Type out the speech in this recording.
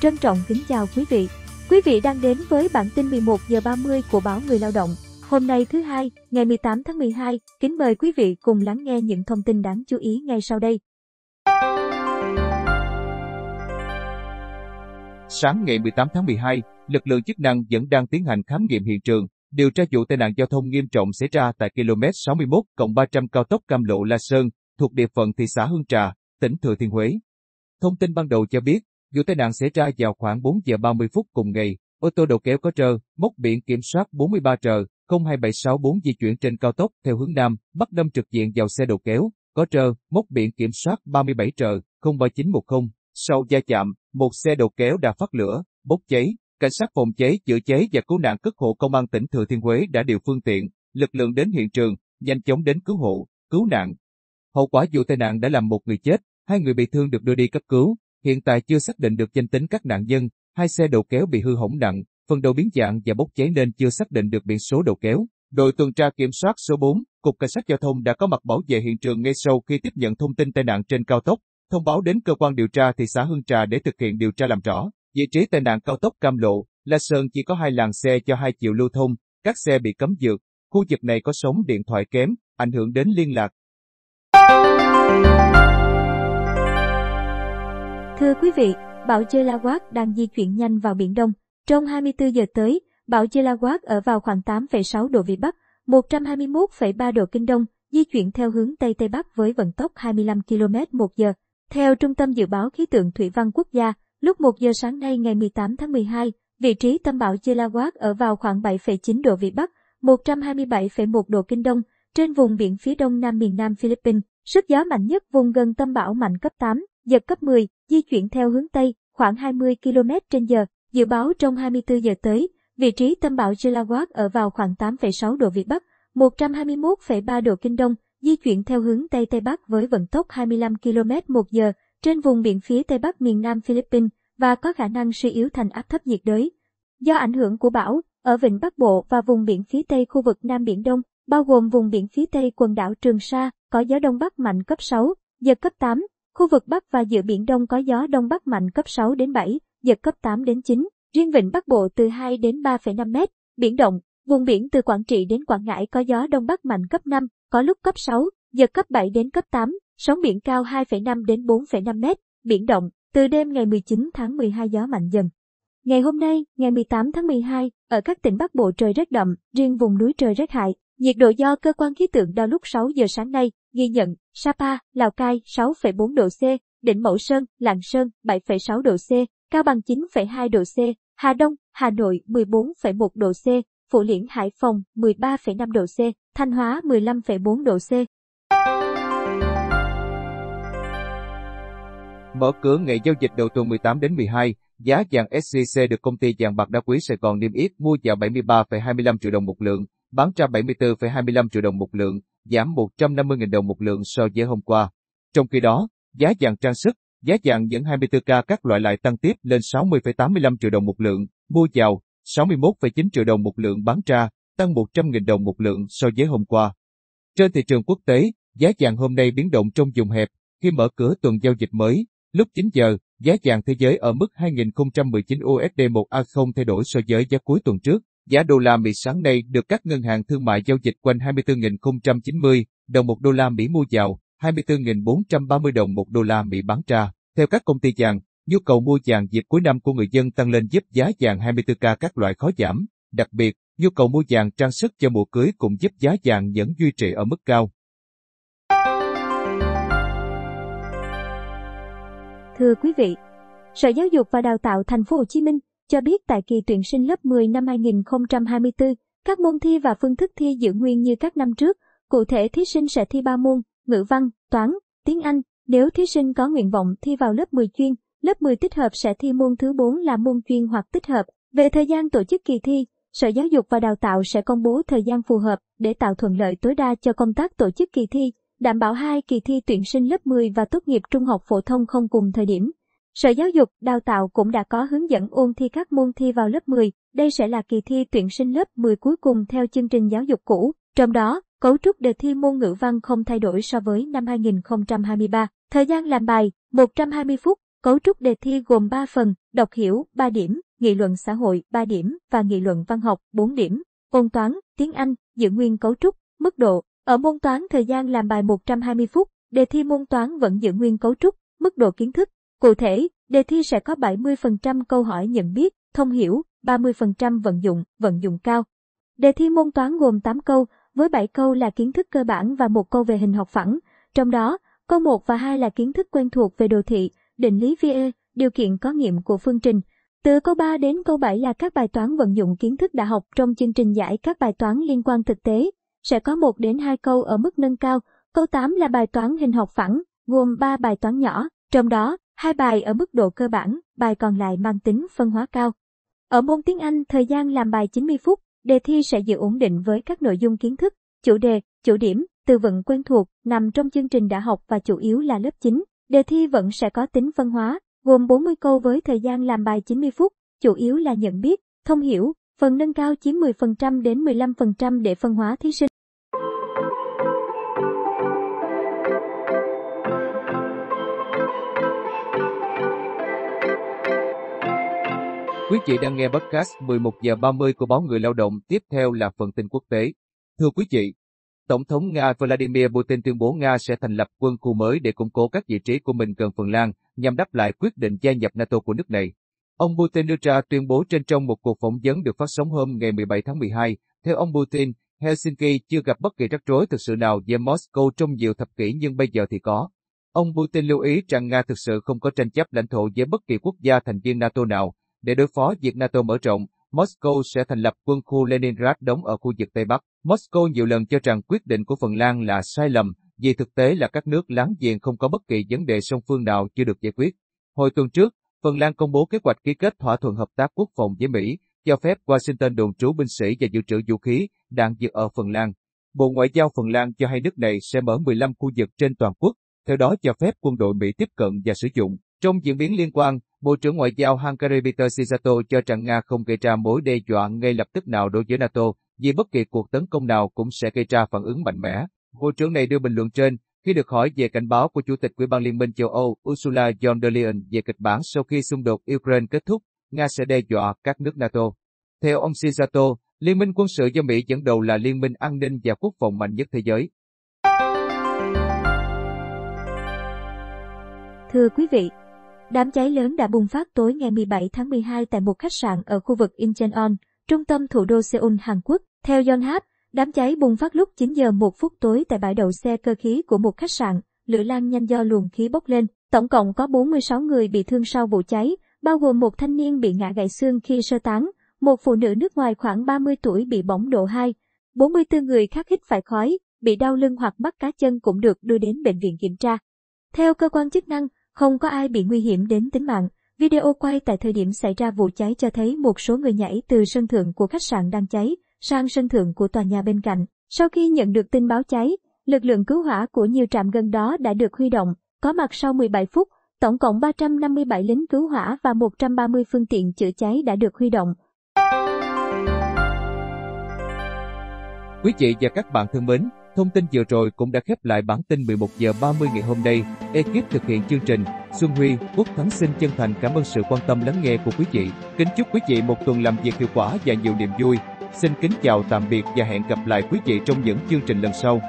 Trân trọng kính chào quý vị. Quý vị đang đến với bản tin 11 giờ 30 của báo Người Lao động. Hôm nay thứ hai, ngày 18 tháng 12, kính mời quý vị cùng lắng nghe những thông tin đáng chú ý ngay sau đây. Sáng ngày 18 tháng 12, lực lượng chức năng vẫn đang tiến hành khám nghiệm hiện trường, điều tra vụ tai nạn giao thông nghiêm trọng xảy ra tại km 61 cộng 300 cao tốc Cam Lộ La Sơn, thuộc địa phận thị xã Hương Trà, tỉnh Thừa Thiên Huế. Thông tin ban đầu cho biết, vụ tai nạn xảy ra vào khoảng 4 giờ 30 phút cùng ngày, ô tô đầu kéo có trơ, mốc biển kiểm soát 43 trờ 02764 di chuyển trên cao tốc theo hướng Nam, bắt đâm trực diện vào xe đầu kéo, có trơ, mốc biển kiểm soát 37 trờ 03910. Sau gia chạm, một xe đầu kéo đã phát lửa, bốc cháy, Cảnh sát phòng cháy, chữa cháy và cứu nạn cứu hộ công an tỉnh Thừa Thiên Huế đã điều phương tiện, lực lượng đến hiện trường, nhanh chóng đến cứu hộ, cứu nạn. Hậu quả vụ tai nạn đã làm một người chết, hai người bị thương được đưa đi cấp cứu, hiện tại chưa xác định được danh tính các nạn nhân, hai xe đầu kéo bị hư hỏng nặng, phần đầu biến dạng và bốc cháy nên chưa xác định được biển số đầu kéo. Đội tuần tra kiểm soát số 4, Cục Cảnh sát Giao thông đã có mặt bảo vệ hiện trường ngay sau khi tiếp nhận thông tin tai nạn trên cao tốc, thông báo đến cơ quan điều tra thị xã Hương Trà để thực hiện điều tra làm rõ. Vị trí tai nạn cao tốc Cam Lộ, La Sơn chỉ có hai làn xe cho hai chiều lưu thông, các xe bị cấm vượt. khu vực này có sóng điện thoại kém, ảnh hưởng đến liên lạc. Thưa quý vị, bão Jelawak đang di chuyển nhanh vào Biển Đông. Trong 24 giờ tới, bão Jelawak ở vào khoảng 8,6 độ Vĩ Bắc, 121,3 độ Kinh Đông, di chuyển theo hướng Tây Tây Bắc với vận tốc 25 km một giờ. Theo Trung tâm Dự báo Khí tượng Thủy văn Quốc gia, Lúc 1 giờ sáng nay ngày 18 tháng 12, vị trí tâm bão Jelawat ở vào khoảng 7,9 độ Vĩ Bắc, 127,1 độ Kinh Đông, trên vùng biển phía đông nam miền nam Philippines. Sức gió mạnh nhất vùng gần tâm bão mạnh cấp 8, giật cấp 10, di chuyển theo hướng Tây, khoảng 20 km trên giờ. Dự báo trong 24 giờ tới, vị trí tâm bão Jelawat ở vào khoảng 8,6 độ Vĩ Bắc, 121,3 độ Kinh Đông, di chuyển theo hướng Tây Tây Bắc với vận tốc 25 km một giờ, trên vùng biển phía tây bắc miền nam Philippines và có khả năng suy yếu thành áp thấp nhiệt đới. Do ảnh hưởng của bão, ở vịnh Bắc Bộ và vùng biển phía tây khu vực Nam Biển Đông, bao gồm vùng biển phía tây quần đảo Trường Sa, có gió Đông Bắc mạnh cấp 6, giật cấp 8. Khu vực Bắc và giữa Biển Đông có gió Đông Bắc mạnh cấp 6 đến 7, giật cấp 8 đến 9. Riêng vịnh Bắc Bộ từ 2 đến 3,5 mét, biển động. Vùng biển từ Quảng Trị đến Quảng Ngãi có gió Đông Bắc mạnh cấp 5, có lúc cấp 6, giật cấp 7 đến cấp 8, sóng biển cao 2,5 đến 4,5 mét, biển động, từ đêm ngày 19 tháng 12 gió mạnh dần. Ngày hôm nay, ngày 18 tháng 12, ở các tỉnh Bắc Bộ trời rất đậm, riêng vùng núi trời rét hại. Nhiệt độ do cơ quan khí tượng đo lúc 6 giờ sáng nay, ghi nhận, Sapa, Lào Cai 6,4 độ C, Đỉnh Mẫu Sơn, Lạng Sơn 7,6 độ C, Cao Bằng 9,2 độ C, Hà Đông, Hà Nội 14,1 độ C, phụ Liễn Hải Phòng 13,5 độ C, Thanh Hóa 15,4 độ C. Mở cửa ngày giao dịch đầu tuần 18 đến 12, giá vàng SJC được công ty vàng bạc đá quý Sài Gòn niêm yết mua vào 73,25 triệu đồng một lượng, bán ra 74,25 triệu đồng một lượng, giảm 150.000 đồng một lượng so với hôm qua. Trong khi đó, giá vàng trang sức, giá vàng những 24K các loại lại tăng tiếp lên 60,85 triệu đồng một lượng, mua vào 61,9 triệu đồng một lượng bán ra, tăng 100.000 đồng một lượng so với hôm qua. Trên thị trường quốc tế, giá vàng hôm nay biến động trong vùng hẹp khi mở cửa tuần giao dịch mới Lúc 9 giờ, giá vàng thế giới ở mức 2019 USD 1A không thay đổi so với giá cuối tuần trước. Giá đô la Mỹ sáng nay được các ngân hàng thương mại giao dịch quanh 24.090 đồng một đô la Mỹ mua vào, 24.430 đồng một đô la Mỹ bán ra. Theo các công ty vàng, nhu cầu mua vàng dịp cuối năm của người dân tăng lên giúp giá vàng 24K các loại khó giảm. Đặc biệt, nhu cầu mua vàng trang sức cho mùa cưới cũng giúp giá vàng vẫn duy trì ở mức cao. Thưa quý vị, Sở Giáo dục và Đào tạo Thành phố Hồ Chí Minh cho biết tại kỳ tuyển sinh lớp 10 năm 2024, các môn thi và phương thức thi giữ nguyên như các năm trước. Cụ thể thí sinh sẽ thi 3 môn, ngữ văn, toán, tiếng Anh. Nếu thí sinh có nguyện vọng thi vào lớp 10 chuyên, lớp 10 tích hợp sẽ thi môn thứ 4 là môn chuyên hoặc tích hợp. Về thời gian tổ chức kỳ thi, Sở Giáo dục và Đào tạo sẽ công bố thời gian phù hợp để tạo thuận lợi tối đa cho công tác tổ chức kỳ thi đảm bảo hai kỳ thi tuyển sinh lớp 10 và tốt nghiệp trung học phổ thông không cùng thời điểm. Sở Giáo dục, Đào tạo cũng đã có hướng dẫn ôn thi các môn thi vào lớp 10, đây sẽ là kỳ thi tuyển sinh lớp 10 cuối cùng theo chương trình giáo dục cũ, trong đó, cấu trúc đề thi môn ngữ văn không thay đổi so với năm 2023. Thời gian làm bài, 120 phút, cấu trúc đề thi gồm 3 phần, đọc hiểu 3 điểm, nghị luận xã hội 3 điểm và nghị luận văn học 4 điểm, ôn toán, tiếng Anh, giữ nguyên cấu trúc, mức độ ở môn toán thời gian làm bài 120 phút, đề thi môn toán vẫn giữ nguyên cấu trúc, mức độ kiến thức. Cụ thể, đề thi sẽ có 70% câu hỏi nhận biết, thông hiểu, 30% vận dụng, vận dụng cao. Đề thi môn toán gồm 8 câu, với 7 câu là kiến thức cơ bản và một câu về hình học phẳng. Trong đó, câu 1 và 2 là kiến thức quen thuộc về đồ thị, định lý VE, điều kiện có nghiệm của phương trình. Từ câu 3 đến câu 7 là các bài toán vận dụng kiến thức đã học trong chương trình giải các bài toán liên quan thực tế, sẽ có một đến hai câu ở mức nâng cao. Câu 8 là bài toán hình học phẳng, gồm 3 bài toán nhỏ, trong đó hai bài ở mức độ cơ bản, bài còn lại mang tính phân hóa cao. Ở môn tiếng Anh, thời gian làm bài 90 phút, đề thi sẽ giữ ổn định với các nội dung kiến thức, chủ đề, chủ điểm, từ vựng quen thuộc, nằm trong chương trình đã học và chủ yếu là lớp 9. Đề thi vẫn sẽ có tính phân hóa, gồm 40 câu với thời gian làm bài 90 phút, chủ yếu là nhận biết, thông hiểu, phần nâng cao chiếm 10% đến 15% để phân hóa thí sinh. Quý vị đang nghe podcast 11 giờ 30 của báo Người Lao động, tiếp theo là phần tin quốc tế. Thưa quý vị, Tổng thống Nga Vladimir Putin tuyên bố Nga sẽ thành lập quân khu mới để củng cố các vị trí của mình gần Phần Lan, nhằm đáp lại quyết định gia nhập NATO của nước này. Ông Putin đưa ra tuyên bố trên trong một cuộc phỏng vấn được phát sóng hôm ngày 17 tháng 12. Theo ông Putin, Helsinki chưa gặp bất kỳ rắc rối thực sự nào về Moscow trong nhiều thập kỷ nhưng bây giờ thì có. Ông Putin lưu ý rằng Nga thực sự không có tranh chấp lãnh thổ với bất kỳ quốc gia thành viên NATO nào. Để đối phó việc NATO mở rộng, Moscow sẽ thành lập quân khu Leningrad đóng ở khu vực Tây Bắc. Moscow nhiều lần cho rằng quyết định của Phần Lan là sai lầm, vì thực tế là các nước láng giềng không có bất kỳ vấn đề song phương nào chưa được giải quyết. Hồi tuần trước, Phần Lan công bố kế hoạch ký kết thỏa thuận hợp tác quốc phòng với Mỹ, cho phép Washington đồn trú binh sĩ và dự trữ vũ khí, đạn dược ở Phần Lan. Bộ Ngoại giao Phần Lan cho hay nước này sẽ mở 15 khu vực trên toàn quốc, theo đó cho phép quân đội Mỹ tiếp cận và sử dụng. Trong diễn biến liên quan, Bộ trưởng Ngoại giao Hungary Peter Sisato cho rằng Nga không gây ra mối đe dọa ngay lập tức nào đối với NATO, vì bất kỳ cuộc tấn công nào cũng sẽ gây ra phản ứng mạnh mẽ. Bộ trưởng này đưa bình luận trên, khi được hỏi về cảnh báo của Chủ tịch Ủy ban Liên minh châu Âu Ursula von der Leyen về kịch bản sau khi xung đột Ukraine kết thúc, Nga sẽ đe dọa các nước NATO. Theo ông Shizato, Liên minh quân sự do Mỹ dẫn đầu là liên minh an ninh và quốc phòng mạnh nhất thế giới. Thưa quý vị, đám cháy lớn đã bùng phát tối ngày 17 tháng 12 tại một khách sạn ở khu vực Incheon, trung tâm thủ đô Seoul, Hàn Quốc. Theo Yonhap, Đám cháy bùng phát lúc 9 giờ 1 phút tối tại bãi đậu xe cơ khí của một khách sạn, lửa lan nhanh do luồng khí bốc lên. Tổng cộng có 46 người bị thương sau vụ cháy, bao gồm một thanh niên bị ngã gãy xương khi sơ tán, một phụ nữ nước ngoài khoảng 30 tuổi bị bỏng độ 2, 44 người khác hít phải khói, bị đau lưng hoặc mắt cá chân cũng được đưa đến bệnh viện kiểm tra. Theo cơ quan chức năng, không có ai bị nguy hiểm đến tính mạng. Video quay tại thời điểm xảy ra vụ cháy cho thấy một số người nhảy từ sân thượng của khách sạn đang cháy, sang sân thượng của tòa nhà bên cạnh. Sau khi nhận được tin báo cháy, lực lượng cứu hỏa của nhiều trạm gần đó đã được huy động, có mặt sau 17 phút, tổng cộng 357 lính cứu hỏa và 130 phương tiện chữa cháy đã được huy động. Quý vị và các bạn thân mến, thông tin vừa rồi cũng đã khép lại bản tin 11 giờ 30 ngày hôm nay. Ekip thực hiện chương trình Xuân Huy, Quốc Thắng xin chân thành cảm ơn sự quan tâm lắng nghe của quý vị. Kính chúc quý vị một tuần làm việc hiệu quả và nhiều niềm vui. Xin kính chào tạm biệt và hẹn gặp lại quý vị trong những chương trình lần sau.